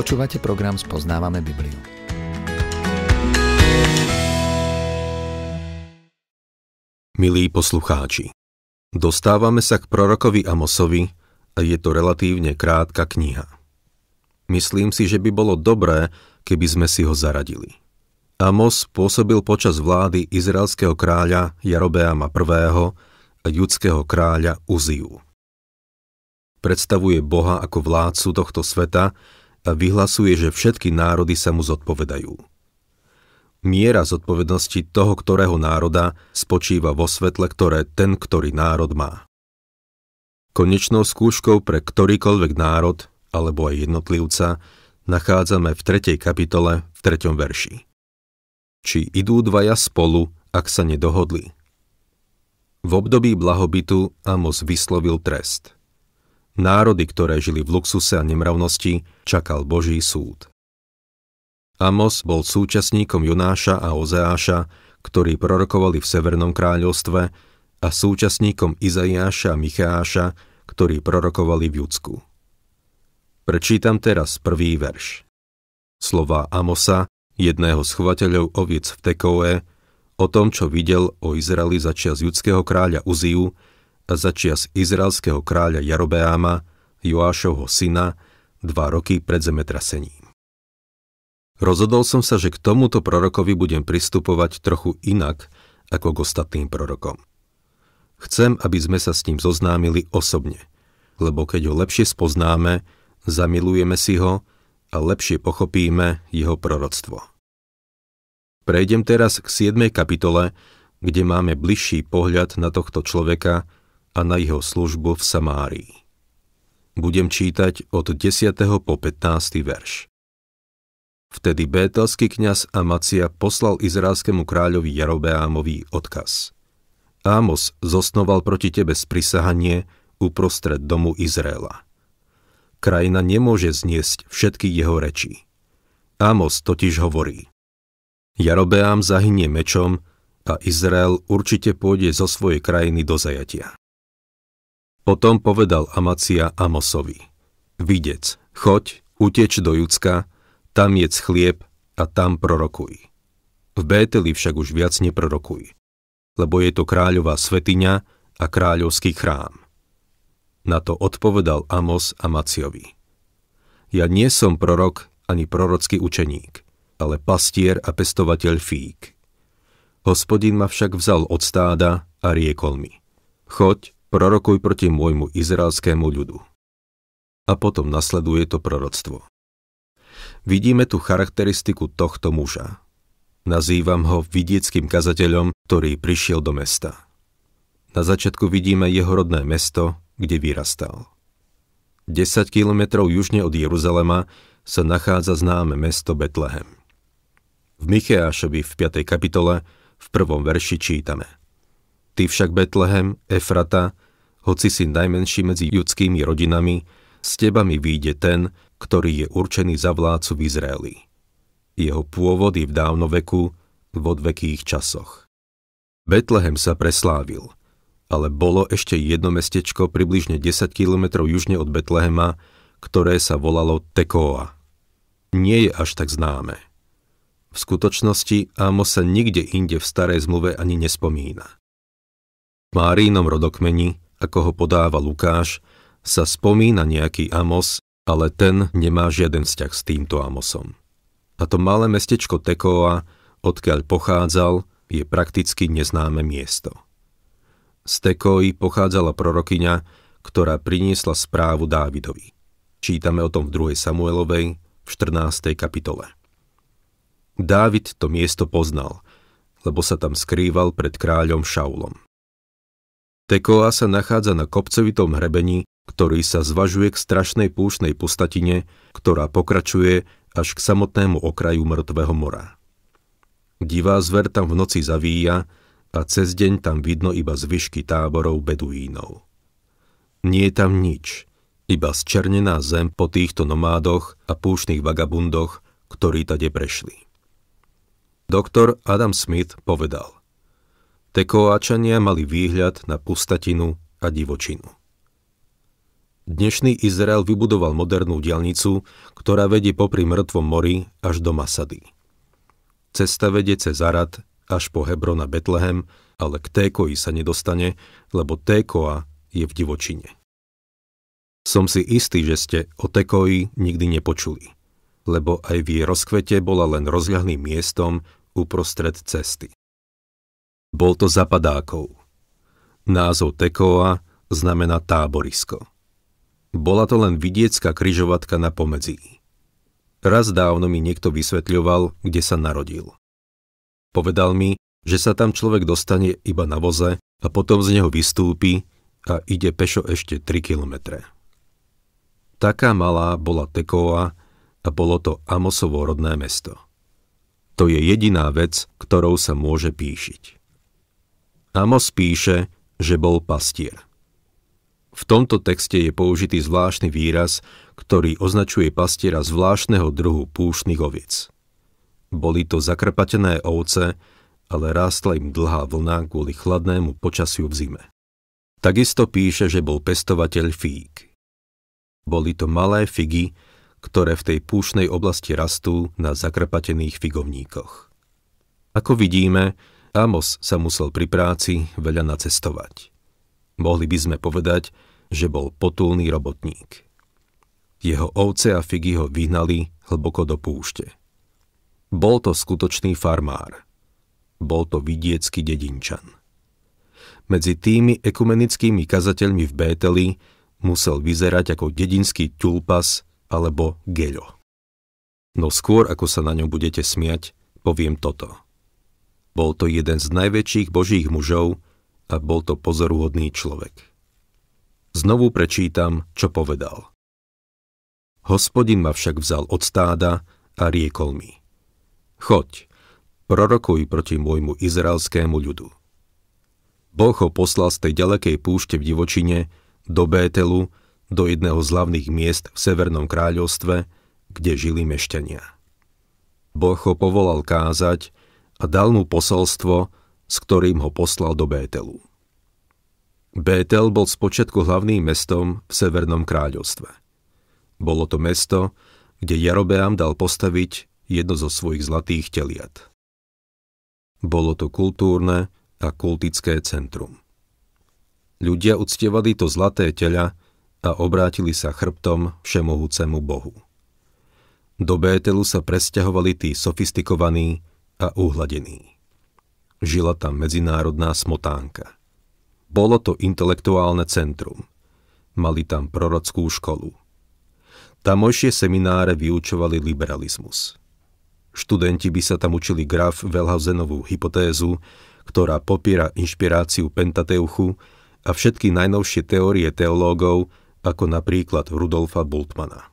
Počúvate program Spoznávame Bibliu. Milí poslucháči, dostávame sa k prorokovi Amosovi a je to relatívne krátka kniha. Myslím si, že by bolo dobré, keby sme si ho zaradili. Amos pôsobil počas vlády izraelského kráľa Jarobeama I. a judského kráľa Uziu. Predstavuje Boha ako vládcu tohto sveta, a vyhlasuje, že všetky národy sa mu zodpovedajú. Miera zodpovednosti toho, ktorého národa spočíva vo svetle, ktoré ten, ktorý národ má. Konečnou skúškou pre ktorýkoľvek národ, alebo aj jednotlivca, nachádzame v 3. kapitole v 3. verši. Či idú dvaja spolu, ak sa nedohodli? V období blahobytu Amos vyslovil trest – národy, ktoré žili v luxuse a nemravnosti, čakal Boží súd. Amos bol súčasníkom Jonáša a Ozeáša, ktorí prorokovali v Severnom kráľovstve a súčasníkom Izaiáša a Micháša, ktorí prorokovali v Judsku. Prečítam teraz prvý verš. Slová Amosa, jedného z chovateľov oviec v Tekoe, o tom, čo videl o Izraeli začia z judského kráľa Uziu, začias izraelského kráľa Jarobeáma, Joášovho syna, dva roky pred zemetrasením. Rozhodol som sa, že k tomuto prorokovi budem pristupovať trochu inak ako k ostatným prorokom. Chcem, aby sme sa s ním zoznámili osobne, lebo keď ho lepšie spoznáme, zamilujeme si ho a lepšie pochopíme jeho proroctvo. Prejdem teraz k 7. kapitole, kde máme bližší pohľad na tohto človeka, a na jeho službu v Samárii. Budem čítať od 10. po 15. verš. Vtedy bételský kňaz Amacia poslal izraelskému kráľovi Jarobeámovi odkaz. Ámos zosnoval proti tebe sprisahanie uprostred domu Izraela. Krajina nemôže zniesť všetky jeho reči. Ámos totiž hovorí. Jarobeám zahynie mečom a Izrael určite pôjde zo svojej krajiny do zajatia. Potom povedal Amacia Amosovi, Videc, choď, uteč do Judska, tam jedz chlieb a tam prorokuj. V Bételi však už viac neprorokuj, lebo je to kráľová svetiňa a kráľovský chrám. Na to odpovedal Amos Amaciovi. Ja nie som prorok ani prorocký učeník, ale pastier a pestovateľ fík. Hospodin ma však vzal od stáda a riekol mi. Choď, prorokuj proti môjmu izraelskému ľudu. A potom nasleduje to proroctvo. Vidíme tu charakteristiku tohto muža. Nazývam ho vidieckým kazateľom, ktorý prišiel do mesta. Na začiatku vidíme jeho rodné mesto, kde vyrastal. 10 kilometrov južne od Jeruzalema sa nachádza známe mesto Betlehem. V Micheášovi v 5. kapitole v prvom verši čítame – Ty však, Betlehem, Efrata, hoci si najmenší medzi judskými rodinami, s teba mi výjde ten, ktorý je určený za vládcu v Izraeli. Jeho pôvod je v veku, v odvekých časoch. Betlehem sa preslávil, ale bolo ešte jedno mestečko približne 10 km južne od Betlehema, ktoré sa volalo Tekoa. Nie je až tak známe. V skutočnosti Ámo sa nikde inde v starej zmluve ani nespomína. Márínom rodokmeni, ako ho podáva Lukáš, sa spomína nejaký Amos, ale ten nemá žiaden vzťah s týmto Amosom. A to malé mestečko Tekoa, odkiaľ pochádzal, je prakticky neznáme miesto. Z Tekoi pochádzala prorokyňa, ktorá priniesla správu Dávidovi. Čítame o tom v 2. Samuelovej v 14. kapitole. Dávid to miesto poznal, lebo sa tam skrýval pred kráľom Šaulom. Tekoa sa nachádza na kopcovitom hrebení, ktorý sa zvažuje k strašnej púšnej pustatine, ktorá pokračuje až k samotnému okraju Mŕtvého mora. Divá zver tam v noci zavíja a cez deň tam vidno iba zvyšky táborov beduínov. Nie je tam nič, iba zčernená zem po týchto nomádoch a púšnych vagabundoch, ktorí tade prešli. Doktor Adam Smith povedal, Tekoáčania mali výhľad na pustatinu a divočinu. Dnešný Izrael vybudoval modernú dialnicu, ktorá vedie popri mŕtvom mori až do Masady. Cesta vedie cez Arad až po Hebron a Betlehem, ale k Tékoji sa nedostane, lebo Tékoa je v divočine. Som si istý, že ste o Tekoji nikdy nepočuli, lebo aj v jej rozkvete bola len rozľahným miestom uprostred cesty. Bol to zapadákov. Názov Tekoa znamená táborisko. Bola to len vidiecká kryžovatka na pomedzi. Raz dávno mi niekto vysvetľoval, kde sa narodil. Povedal mi, že sa tam človek dostane iba na voze a potom z neho vystúpi a ide pešo ešte 3 kilometre. Taká malá bola Tekoa a bolo to Amosovo rodné mesto. To je jediná vec, ktorou sa môže píšiť. Amos píše, že bol pastier. V tomto texte je použitý zvláštny výraz, ktorý označuje pastiera zvláštneho druhu púšnych oviec. Boli to zakrpatené ovce, ale rástla im dlhá vlna kvôli chladnému počasiu v zime. Takisto píše, že bol pestovateľ fík. Boli to malé figy, ktoré v tej púšnej oblasti rastú na zakrpatených figovníkoch. Ako vidíme, Amos sa musel pri práci veľa nacestovať. Mohli by sme povedať, že bol potulný robotník. Jeho ovce a figy ho vyhnali hlboko do púšte. Bol to skutočný farmár. Bol to vidiecký dedinčan. Medzi tými ekumenickými kazateľmi v Bételi musel vyzerať ako dedinský tulpas alebo geľo. No skôr, ako sa na ňom budete smiať, poviem toto. Bol to jeden z najväčších božích mužov a bol to pozoruhodný človek. Znovu prečítam, čo povedal. Hospodin ma však vzal od stáda a riekol mi. Choď, prorokuj proti môjmu izraelskému ľudu. Boh ho poslal z tej ďalekej púšte v divočine do Bételu, do jedného z hlavných miest v Severnom kráľovstve, kde žili mešťania. Boh ho povolal kázať a dal mu posolstvo, s ktorým ho poslal do Bételu. Bétel bol spočiatku hlavným mestom v Severnom kráľovstve. Bolo to mesto, kde Jerobeam dal postaviť jedno zo svojich zlatých teliat. Bolo to kultúrne a kultické centrum. Ľudia uctievali to zlaté tela a obrátili sa chrbtom všemohúcemu Bohu. Do Bételu sa presťahovali tí sofistikovaní, a uhladený. Žila tam medzinárodná smotánka. Bolo to intelektuálne centrum. Mali tam prorockú školu. Tamojšie semináre vyučovali liberalizmus. Študenti by sa tam učili graf Velhausenovú hypotézu, ktorá popiera inšpiráciu Pentateuchu a všetky najnovšie teórie teológov, ako napríklad Rudolfa Bultmana.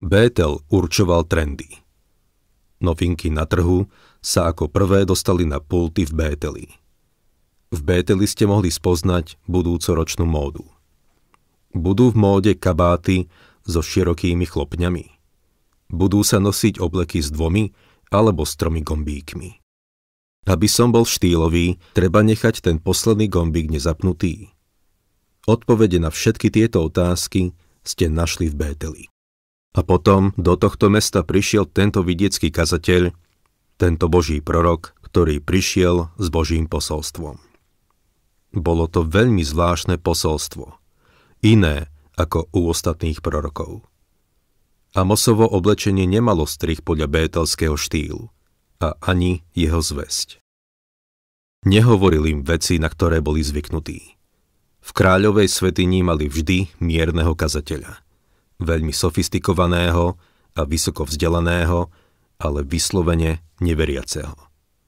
Bétel určoval trendy. Novinky na trhu sa ako prvé dostali na pulty v Bételi. V Bételi ste mohli spoznať budúcoročnú módu. Budú v móde kabáty so širokými chlopňami. Budú sa nosiť obleky s dvomi alebo s tromi gombíkmi. Aby som bol štýlový, treba nechať ten posledný gombík nezapnutý. Odpovede na všetky tieto otázky ste našli v Bételi. A potom do tohto mesta prišiel tento vidiecký kazateľ, tento boží prorok, ktorý prišiel s božím posolstvom. Bolo to veľmi zvláštne posolstvo, iné ako u ostatných prorokov. Amosovo oblečenie nemalo strich podľa bételského štýlu a ani jeho zväzť. Nehovoril im veci, na ktoré boli zvyknutí. V kráľovej svetini mali vždy mierneho kazateľa veľmi sofistikovaného a vysoko vzdelaného, ale vyslovene neveriaceho.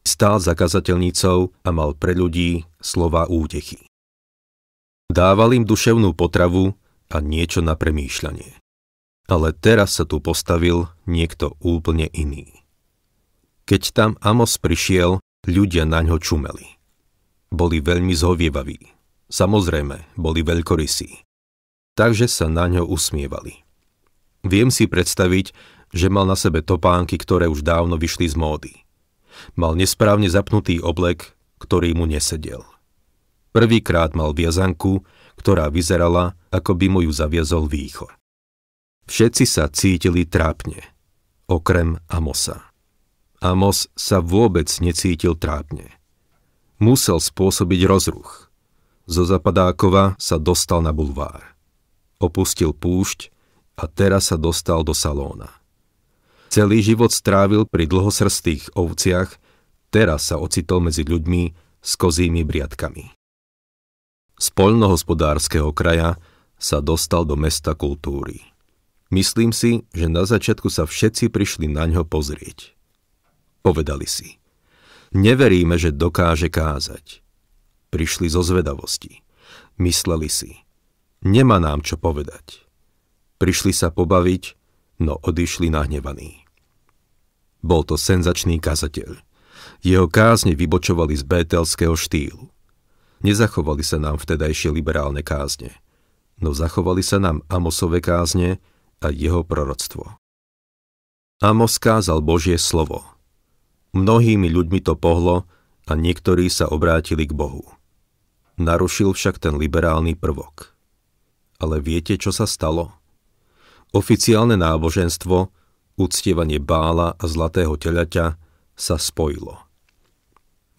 Stál za kazateľnicou a mal pre ľudí slova útechy. Dával im duševnú potravu a niečo na premýšľanie. Ale teraz sa tu postavil niekto úplne iný. Keď tam Amos prišiel, ľudia na ňo čumeli. Boli veľmi zhovievaví. Samozrejme, boli veľkorysí. Takže sa na ňo usmievali. Viem si predstaviť, že mal na sebe topánky, ktoré už dávno vyšli z módy. Mal nesprávne zapnutý oblek, ktorý mu nesedel. Prvýkrát mal viazanku, ktorá vyzerala, ako by mu ju zaviazol výchor. Všetci sa cítili trápne, okrem Amosa. Amos sa vôbec necítil trápne. Musel spôsobiť rozruch. Zo zapadákova sa dostal na bulvár. Opustil púšť a teraz sa dostal do salóna. Celý život strávil pri dlhosrstých ovciach, teraz sa ocitol medzi ľuďmi s kozými briadkami. Z poľnohospodárskeho kraja sa dostal do mesta kultúry. Myslím si, že na začiatku sa všetci prišli na ňo pozrieť. Povedali si, neveríme, že dokáže kázať. Prišli zo zvedavosti. Mysleli si, nemá nám čo povedať. Prišli sa pobaviť, no odišli nahnevaní. Bol to senzačný kazateľ. Jeho kázne vybočovali z bételského štýlu. Nezachovali sa nám vtedajšie liberálne kázne, no zachovali sa nám Amosove kázne a jeho proroctvo. Amos kázal Božie slovo. Mnohými ľuďmi to pohlo a niektorí sa obrátili k Bohu. Narušil však ten liberálny prvok. Ale viete, čo sa stalo? Oficiálne náboženstvo, uctievanie bála a zlatého telaťa sa spojilo.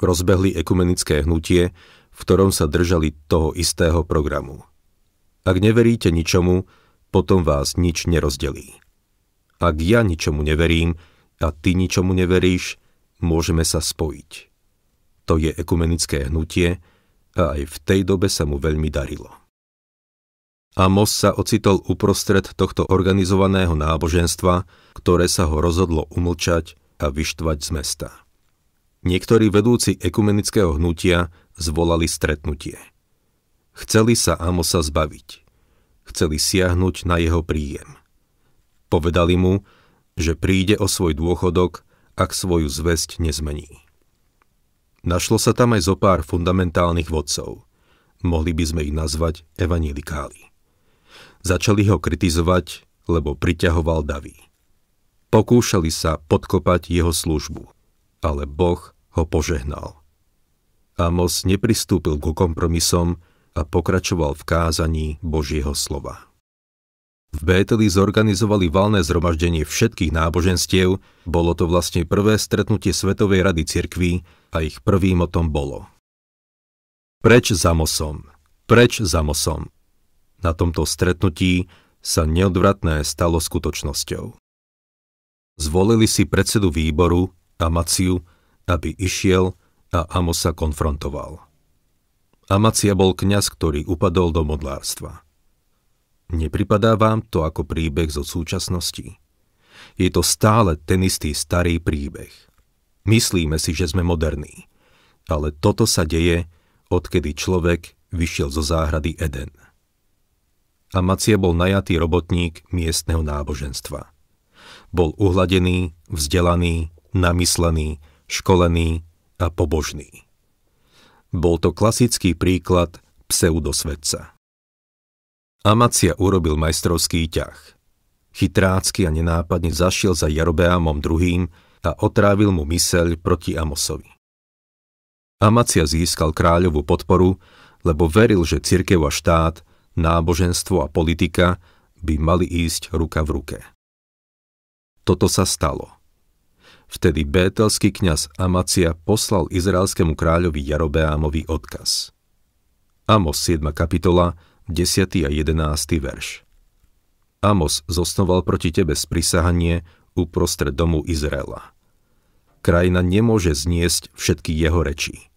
Rozbehli ekumenické hnutie, v ktorom sa držali toho istého programu. Ak neveríte ničomu, potom vás nič nerozdelí. Ak ja ničomu neverím a ty ničomu neveríš, môžeme sa spojiť. To je ekumenické hnutie a aj v tej dobe sa mu veľmi darilo. Amos sa ocitol uprostred tohto organizovaného náboženstva, ktoré sa ho rozhodlo umlčať a vyštvať z mesta. Niektorí vedúci ekumenického hnutia zvolali stretnutie. Chceli sa Amosa zbaviť. Chceli siahnuť na jeho príjem. Povedali mu, že príde o svoj dôchodok, ak svoju zväzť nezmení. Našlo sa tam aj zo pár fundamentálnych vodcov. Mohli by sme ich nazvať evanilikáli. Začali ho kritizovať, lebo priťahoval davy. Pokúšali sa podkopať jeho službu, ale Boh ho požehnal. Amos nepristúpil ku kompromisom a pokračoval v kázaní Božieho slova. V Bételi zorganizovali valné zhromaždenie všetkých náboženstiev, bolo to vlastne prvé stretnutie Svetovej rady cirkví a ich prvým o tom bolo. Preč za Mosom, preč za Mosom, na tomto stretnutí sa neodvratné stalo skutočnosťou. Zvolili si predsedu výboru, Amaciu, aby išiel a Amosa konfrontoval. Amacia bol kňaz, ktorý upadol do modlárstva. Nepripadá vám to ako príbeh zo súčasnosti? Je to stále ten istý starý príbeh. Myslíme si, že sme moderní, ale toto sa deje, odkedy človek vyšiel zo záhrady Eden – a Macie bol najatý robotník miestneho náboženstva. Bol uhladený, vzdelaný, namyslený, školený a pobožný. Bol to klasický príklad pseudosvedca. Amacia urobil majstrovský ťah. Chytrácky a nenápadne zašiel za Jerobeamom II a otrávil mu myseľ proti Amosovi. Amacia získal kráľovú podporu, lebo veril, že cirkev a štát náboženstvo a politika by mali ísť ruka v ruke. Toto sa stalo. Vtedy bételský kňaz Amacia poslal izraelskému kráľovi Jarobeámovi odkaz. Amos 7. kapitola, 10. a 11. verš. Amos zosnoval proti tebe sprisahanie uprostred domu Izraela. Krajina nemôže zniesť všetky jeho reči.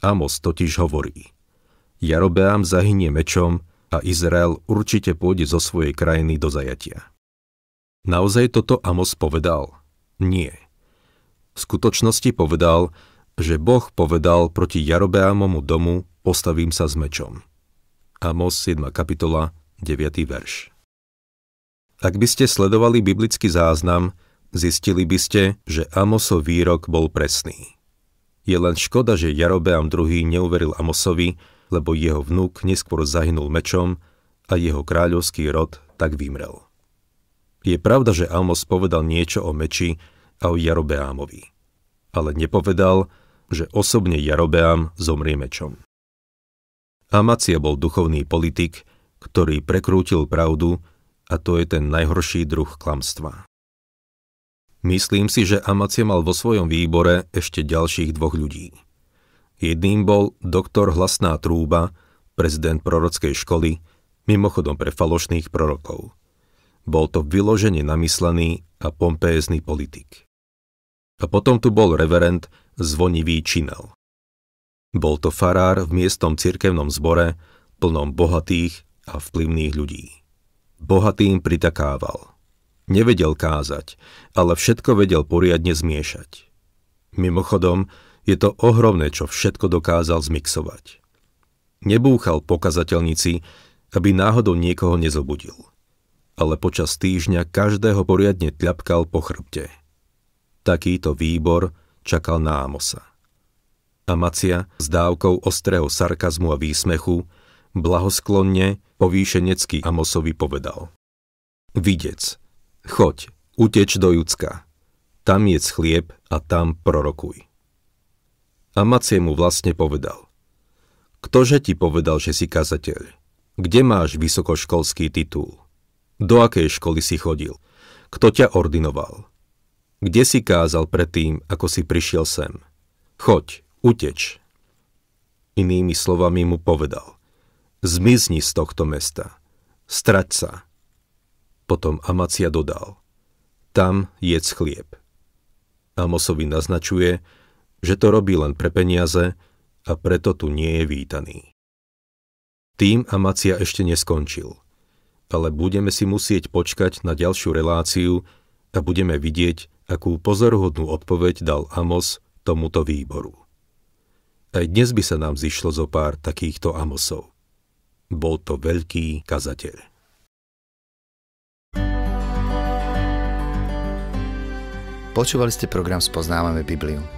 Amos totiž hovorí, Jarobeám zahynie mečom a Izrael určite pôjde zo svojej krajiny do zajatia. Naozaj toto Amos povedal? Nie. V skutočnosti povedal, že Boh povedal proti Jarobeámomu domu postavím sa s mečom. Amos 7. kapitola 9. verš Ak by ste sledovali biblický záznam, zistili by ste, že Amosov výrok bol presný. Je len škoda, že Jarobeam II neuveril Amosovi, lebo jeho vnúk neskôr zahynul mečom a jeho kráľovský rod tak vymrel. Je pravda, že Amos povedal niečo o meči a o Jarobeámovi, ale nepovedal, že osobne Jarobeám zomrie mečom. Amacia bol duchovný politik, ktorý prekrútil pravdu a to je ten najhorší druh klamstva. Myslím si, že Amacia mal vo svojom výbore ešte ďalších dvoch ľudí – Jedným bol doktor Hlasná trúba, prezident prorockej školy, mimochodom pre falošných prorokov. Bol to vyložene namyslený a pompézny politik. A potom tu bol reverend Zvonivý Činel. Bol to farár v miestnom cirkevnom zbore, plnom bohatých a vplyvných ľudí. Bohatým pritakával. Nevedel kázať, ale všetko vedel poriadne zmiešať. Mimochodom, je to ohromné, čo všetko dokázal zmixovať. Nebúchal po kazateľnici, aby náhodou niekoho nezobudil. Ale počas týždňa každého poriadne tľapkal po chrbte. Takýto výbor čakal na Amosa. A Macia s dávkou ostrého sarkazmu a výsmechu blahosklonne povýšenecky Amosovi povedal. Videc, choď, uteč do Judska. Tam jedz chlieb a tam prorokuj. A Macie mu vlastne povedal. Ktože ti povedal, že si kazateľ? Kde máš vysokoškolský titul? Do akej školy si chodil? Kto ťa ordinoval? Kde si kázal predtým, ako si prišiel sem? Choď, uteč. Inými slovami mu povedal. Zmizni z tohto mesta. Strať sa. Potom Amacia dodal. Tam jedz chlieb. Amosovi naznačuje, že to robí len pre peniaze a preto tu nie je vítaný. Tým Amacia ešte neskončil, ale budeme si musieť počkať na ďalšiu reláciu a budeme vidieť, akú pozoruhodnú odpoveď dal Amos tomuto výboru. Aj dnes by sa nám zišlo zo pár takýchto Amosov. Bol to veľký kazateľ. Počúvali ste program Spoznávame Bibliu.